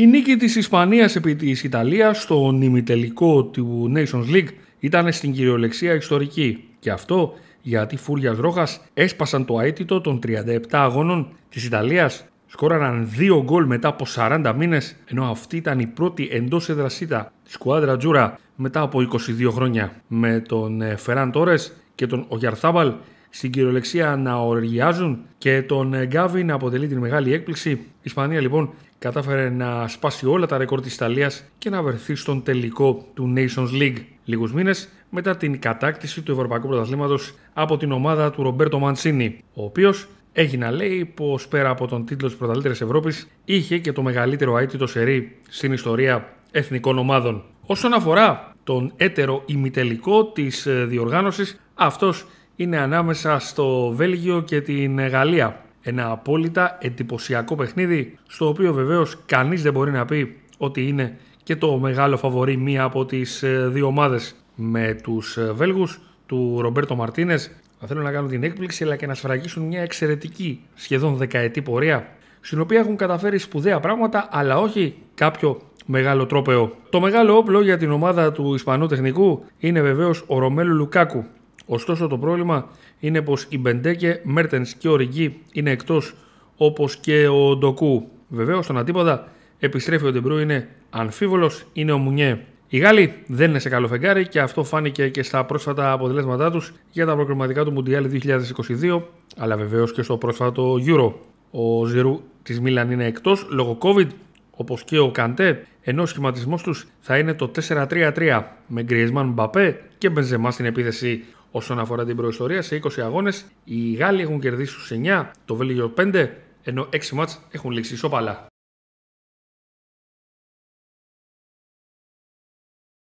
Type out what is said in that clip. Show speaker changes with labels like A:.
A: Η νίκη της Ισπανίας επί της Ιταλίας στο νημιτελικό του Nations League ήταν στην κυριολεξία ιστορική και αυτό γιατί φούριας Φούριας Ρόχας έσπασαν το αίτητο των 37 αγώνων της Ιταλίας σκόραραν δύο γκολ μετά από 40 μήνες, ενώ αυτή ήταν η πρώτη εντός εδρασίτα της Κουάδρα Τζούρα μετά από 22 χρόνια με τον Φεράν Τόρες και τον Ογιαρθάμπαλ στην κυριολεξία να οργιάζουν και τον ε, Γκάβι να αποτελεί την μεγάλη έκπληξη. Η Ισπανία λοιπόν κατάφερε να σπάσει όλα τα ρεκόρ της Ιταλίας και να βρεθεί στον τελικό του Nations League λίγους μήνες μετά την κατάκτηση του Ευρωπαϊκού Πρωταθλήματος από την ομάδα του Ρομπέρτο Μαντσίνη, ο οποίος έχει να λέει πως πέρα από τον τίτλο της πρωταθλήτρες Ευρώπης είχε και το μεγαλύτερο αίτητο σερί στην ιστορία εθνικών ομάδων. Όσον αφορά τον έτερο ημιτελικό της ε, διοργάνωσης, αυτός είναι ανάμεσα στο Βέλγιο και την Γαλλία. Ένα απόλυτα εντυπωσιακό παιχνίδι, στο οποίο βεβαίως κανείς δεν μπορεί να πει ότι είναι και το μεγάλο φαβορή μία από τις ε, δύο ομάδες με τους ε, Βέλγους του Ρομπέρτο θα Θέλουν να κάνουν την έκπληξη αλλά και να σφραγίσουν μια εξαιρετική σχεδόν δεκαετή πορεία στην οποία έχουν καταφέρει σπουδαία πράγματα αλλά όχι κάποιο μεγάλο τρόπεο. Το μεγάλο όπλο για την ομάδα του Ισπανού τεχνικού είναι βεβαίως ο Ρωμέλου Λουκάκου, Ωστόσο το πρόβλημα είναι πως η Μπεντέκε, Μέρτενς και ο Ριγκί είναι εκτός όπως και ο Ντοκού. Βεβαίως στον αντίποδα επιστρέφει ο Ντεμπρού είναι αμφίβολος, είναι ο Μουνιέ. Οι Γάλλοι δεν είναι σε καλό φεγγάρι και αυτό φάνηκε και στα πρόσφατα αποτελέσματά τους για τα προκριματικά του Μουντιάλ 2022 αλλά βεβαίως και στο πρόσφατο Euro. Ο Ζηρού της Μίλαν είναι εκτός λόγω COVID όπως και ο Καντέ, ενώ ο σχηματισμός τους θα είναι το 4-3-3 με Γκριεσμάν Μπαπέ και Μπενζεμά στην επίθεση. Όσον αφορά την προϊστορία, σε 20 αγώνες οι Γάλλοι έχουν κερδίσει στους 9, το Βέλγιο 5, ενώ 6 μάτς έχουν λήξει ισόπαλα.